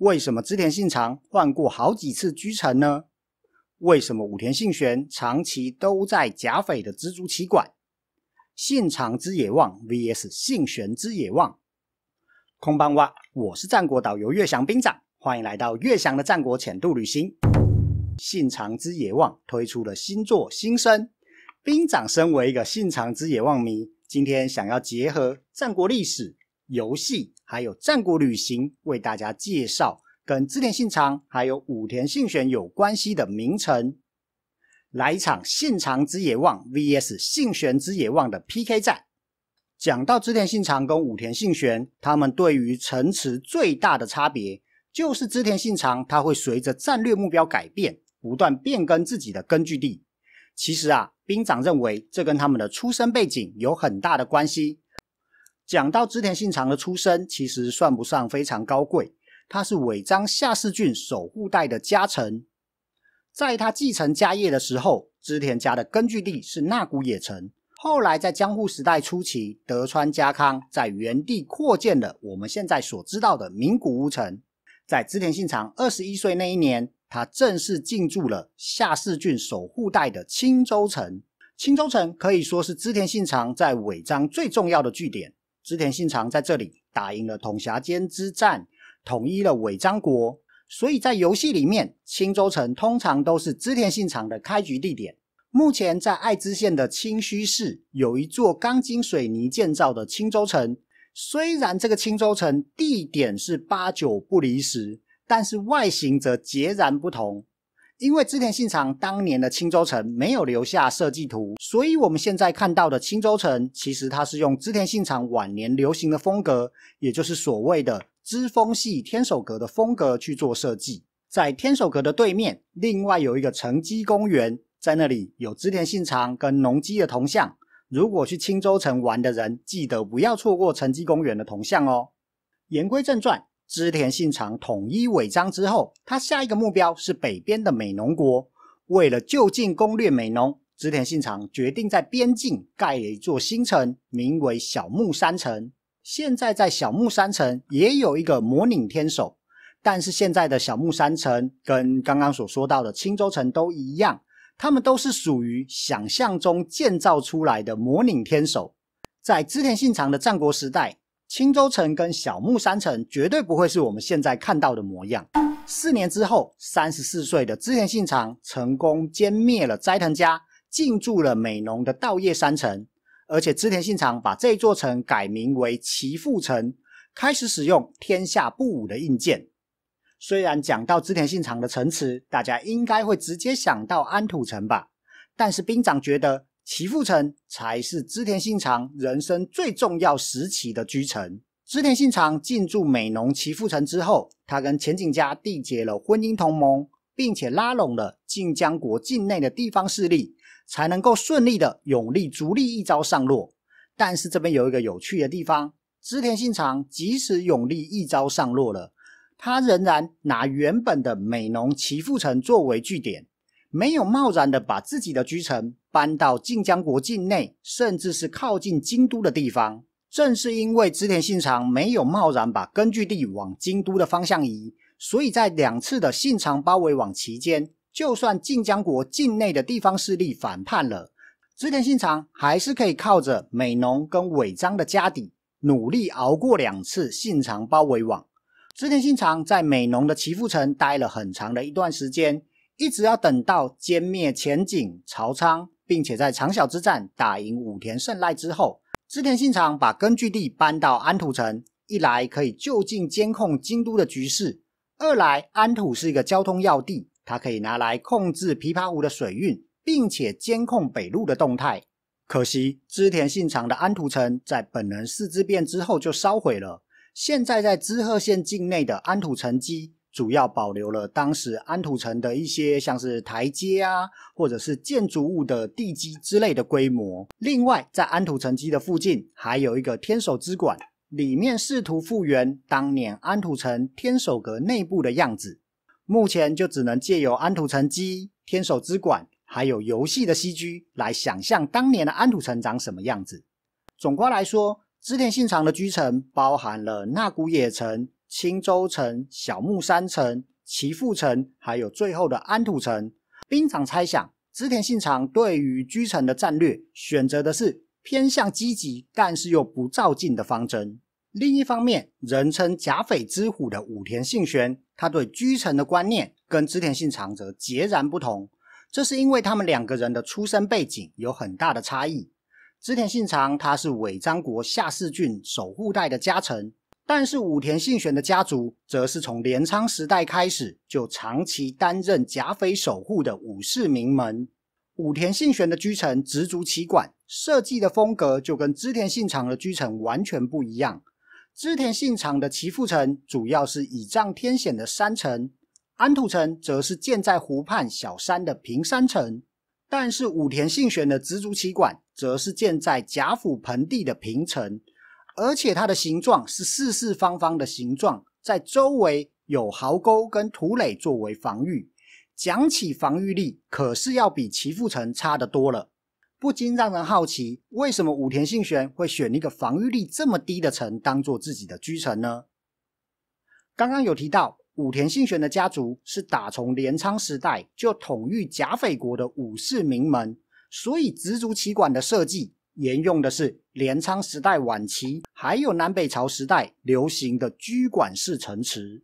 为什么织田信长换过好几次居城呢？为什么武田信玄长期都在甲斐的蜘蛛旗馆？信长之野望 vs 信玄之野望。空邦蛙，我是战国导游岳翔兵长，欢迎来到岳翔的战国浅度旅行。信长之野望推出了新作新声兵长，身为一个信长之野望迷，今天想要结合战国历史游戏。还有战国旅行为大家介绍跟织田信长还有武田信玄有关系的名城，来一场信长之野望 vs 信玄之野望的 PK 战。讲到织田信长跟武田信玄，他们对于城池最大的差别就是织田信长他会随着战略目标改变，不断变更自己的根据地。其实啊，兵长认为这跟他们的出身背景有很大的关系。讲到织田信长的出身，其实算不上非常高贵。他是尾张下士郡守护带的家臣。在他继承家业的时候，织田家的根据地是那古野城。后来在江户时代初期，德川家康在原地扩建了我们现在所知道的名古屋城。在织田信长二十一岁那一年，他正式进驻了下士郡守护带的青州城。青州城可以说是织田信长在尾张最重要的据点。织田信长在这里打赢了统辖间之战，统一了尾张国，所以在游戏里面，青州城通常都是织田信长的开局地点。目前在爱知县的清须市有一座钢筋水泥建造的青州城，虽然这个青州城地点是八九不离十，但是外形则截然不同。因为织田信长当年的青州城没有留下设计图，所以我们现在看到的青州城，其实它是用织田信长晚年流行的风格，也就是所谓的“织丰系天守阁”的风格去做设计。在天守阁的对面，另外有一个城基公园，在那里有织田信长跟农基的铜像。如果去青州城玩的人，记得不要错过城基公园的铜像哦。言归正传。织田信长统一尾张之后，他下一个目标是北边的美浓国。为了就近攻略美浓，织田信长决定在边境盖了一座新城，名为小木山城。现在在小木山城也有一个摩拟天守，但是现在的小木山城跟刚刚所说到的青州城都一样，它们都是属于想象中建造出来的摩拟天守。在织田信长的战国时代。青州城跟小木山城绝对不会是我们现在看到的模样。四年之后，三十四岁的织田信长成功歼灭了斋藤家，进驻了美浓的稻叶山城，而且织田信长把这座城改名为岐阜城，开始使用天下不武的印件。虽然讲到织田信长的城池，大家应该会直接想到安土城吧，但是兵长觉得。齐富城才是织田信长人生最重要时期的居城。织田信长进驻美浓齐富城之后，他跟前景家缔结了婚姻同盟，并且拉拢了近江国境内的地方势力，才能够顺利的永力足利一朝上落。但是这边有一个有趣的地方，织田信长即使永力一朝上落了，他仍然拿原本的美浓齐富城作为据点。没有贸然的把自己的居城搬到晋江国境内，甚至是靠近京都的地方。正是因为织田信长没有贸然把根据地往京都的方向移，所以在两次的信长包围网期间，就算晋江国境内的地方势力反叛了，织田信长还是可以靠着美浓跟尾张的家底，努力熬过两次信长包围网。织田信长在美浓的齐福城待了很长的一段时间。一直要等到歼灭前景曹仓，并且在长筱之战打赢武田胜赖之后，织田信长把根据地搬到安土城，一来可以就近监控京都的局势，二来安土是一个交通要地，它可以拿来控制琵琶湖的水运，并且监控北路的动态。可惜织田信长的安土城在本能寺之变之后就烧毁了，现在在知贺县境内的安土城基。主要保留了当时安土城的一些像是台阶啊，或者是建筑物的地基之类的规模。另外，在安土城基的附近还有一个天守之馆，里面试图复原当年安土城天守阁内部的样子。目前就只能借由安土城基、天守之馆，还有游戏的 CG 来想象当年的安土城长什么样子。总括来说，织田信长的居城包含了那古野城。青州城、小木山城、岐阜城，还有最后的安土城。兵长猜想，织田信长对于居城的战略选择的是偏向积极，但是又不造进的方针。另一方面，人称甲斐之虎的武田信玄，他对居城的观念跟织田信长则截然不同。这是因为他们两个人的出身背景有很大的差异。织田信长他是尾张国下士郡守护带的家臣。但是武田信玄的家族，则是从镰仓时代开始就长期担任甲斐守护的武士名门。武田信玄的居城直竹旗馆设计的风格就跟织田信长的居城完全不一样。织田信长的岐阜城主要是倚仗天险的山城，安土城则是建在湖畔小山的平山城。但是武田信玄的植竹旗馆则是建在甲府盆地的平城。而且它的形状是四四方方的形状，在周围有壕沟跟土垒作为防御。讲起防御力，可是要比齐富城差得多了。不禁让人好奇，为什么武田信玄会选一个防御力这么低的城当做自己的居城呢？刚刚有提到，武田信玄的家族是打从镰仓时代就统御甲斐国的武士名门，所以直足旗馆的设计沿用的是。镰仓时代晚期，还有南北朝时代流行的居馆式城池。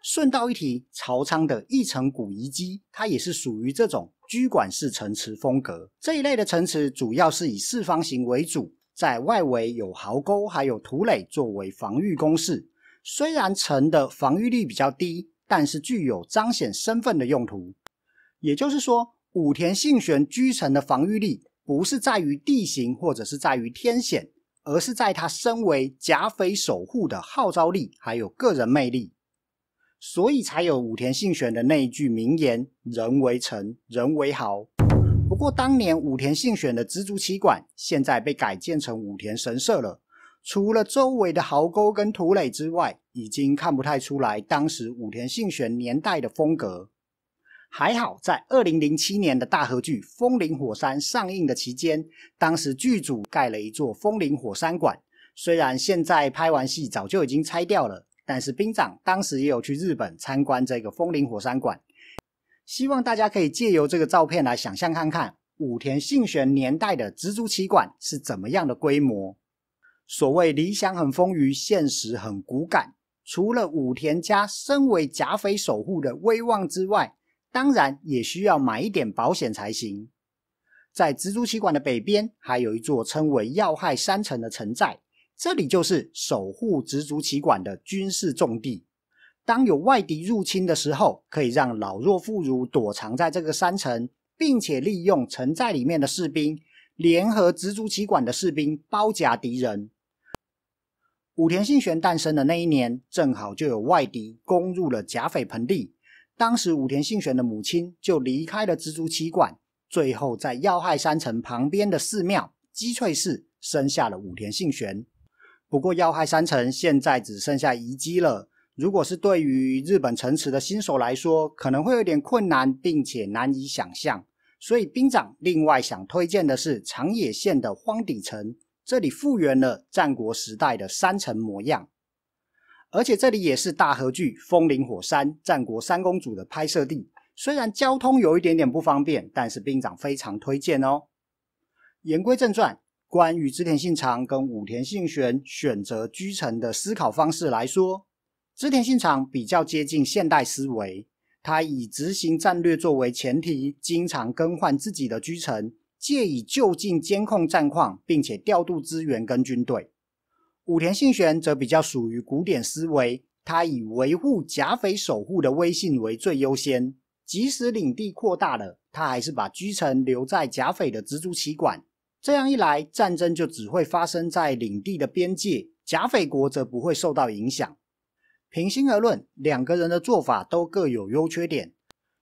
顺道一提，朝仓的一城古遗迹，它也是属于这种居馆式城池风格。这一类的城池主要是以四方形为主，在外围有壕沟，还有土垒作为防御工事。虽然城的防御力比较低，但是具有彰显身份的用途。也就是说，武田信玄居城的防御力。不是在于地形，或者是在于天险，而是在他身为甲斐守护的号召力，还有个人魅力，所以才有武田信玄的那一句名言“人为城，人为壕”。不过，当年武田信玄的蜘蛛旗馆现在被改建成武田神社了，除了周围的壕沟跟土垒之外，已经看不太出来当时武田信玄年代的风格。还好，在二零零七年的大合剧《风林火山》上映的期间，当时剧组盖了一座风林火山馆。虽然现在拍完戏早就已经拆掉了，但是兵长当时也有去日本参观这个风林火山馆。希望大家可以借由这个照片来想象看看武田信玄年代的植竹旗馆是怎么样的规模。所谓理想很丰腴，现实很骨感。除了武田家身为甲斐守护的威望之外，当然也需要买一点保险才行。在直足旗馆的北边，还有一座称为要害山城的城寨，这里就是守护直足旗馆的军事重地。当有外敌入侵的时候，可以让老弱妇孺躲藏在这个山城，并且利用城寨里面的士兵，联合直足旗馆的士兵包夹敌人。武田信玄诞生的那一年，正好就有外敌攻入了甲斐盆地。当时武田信玄的母亲就离开了蜘蛛七馆，最后在要害山城旁边的寺庙基翠寺生下了武田信玄。不过要害山城现在只剩下遗迹了。如果是对于日本城池的新手来说，可能会有点困难，并且难以想象。所以兵长另外想推荐的是长野县的荒底城，这里复原了战国时代的山城模样。而且这里也是大河剧《风林火山》战国三公主的拍摄地。虽然交通有一点点不方便，但是兵长非常推荐哦。言归正传，关于织田信长跟武田信玄选择居城的思考方式来说，织田信长比较接近现代思维，他以执行战略作为前提，经常更换自己的居城，借以就近监控战况，并且调度资源跟军队。武田信玄则比较属于古典思维，他以维护甲斐守护的威信为最优先，即使领地扩大了，他还是把居城留在甲斐的织足旗馆。这样一来，战争就只会发生在领地的边界，甲斐国则不会受到影响。平心而论，两个人的做法都各有优缺点，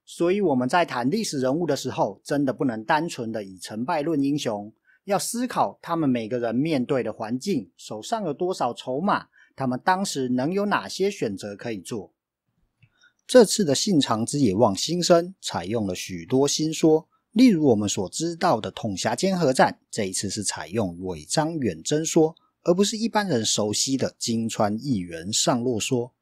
所以我们在谈历史人物的时候，真的不能单纯的以成败论英雄。要思考他们每个人面对的环境，手上有多少筹码，他们当时能有哪些选择可以做。这次的信长之野望新生采用了许多新说，例如我们所知道的统辖间合战，这一次是采用尾张远征说，而不是一般人熟悉的金川义员上洛说。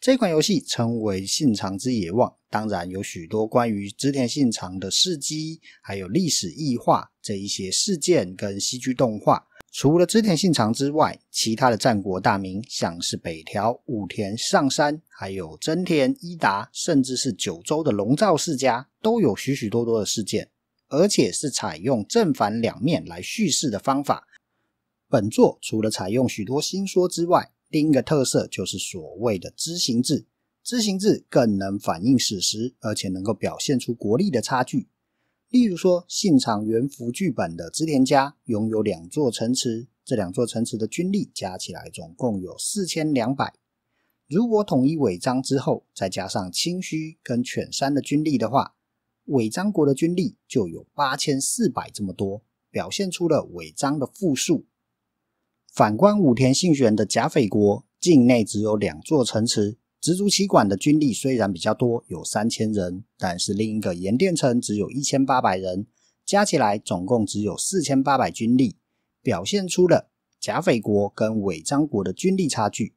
这款游戏称为《信长之野望》，当然有许多关于织田信长的事迹，还有历史异化这一些事件跟戏剧动画。除了织田信长之外，其他的战国大名，像是北条、武田、上山，还有真田、伊达，甚至是九州的龙造世家，都有许许多多的事件，而且是采用正反两面来叙事的方法。本作除了采用许多新说之外，第一个特色就是所谓的知行制，知行制更能反映史实，而且能够表现出国力的差距。例如说，信长原服剧本的织田家拥有两座城池，这两座城池的军力加起来总共有四千两百。如果统一尾张之后，再加上清虚跟犬山的军力的话，尾张国的军力就有八千四百这么多，表现出了尾张的富庶。反观武田信玄的甲斐国境内只有两座城池，直足旗馆的军力虽然比较多，有三千人，但是另一个盐店城只有一千八百人，加起来总共只有四千八百军力，表现出了甲斐国跟尾张国的军力差距。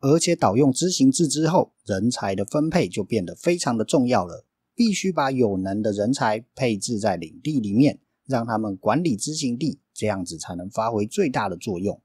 而且导用知行制之后，人才的分配就变得非常的重要了，必须把有能的人才配置在领地里面，让他们管理知行地。这样子才能发挥最大的作用。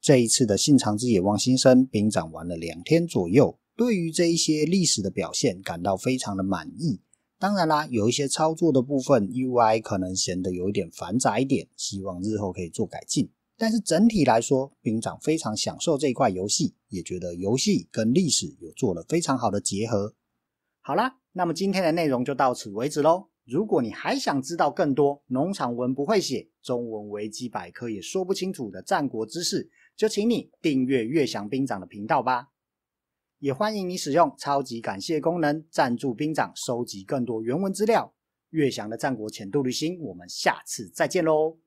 这一次的信长之野望新生，兵长玩了两天左右，对于这一些历史的表现感到非常的满意。当然啦，有一些操作的部分，UI 可能显得有一点繁杂点，希望日后可以做改进。但是整体来说，兵长非常享受这一块游戏，也觉得游戏跟历史有做了非常好的结合。好啦，那么今天的内容就到此为止喽。如果你还想知道更多农场文不会写、中文维基百科也说不清楚的战国知识，就请你订阅悦享兵长的频道吧。也欢迎你使用超级感谢功能，赞助兵长收集更多原文资料。悦翔的战国浅度旅行，我们下次再见喽。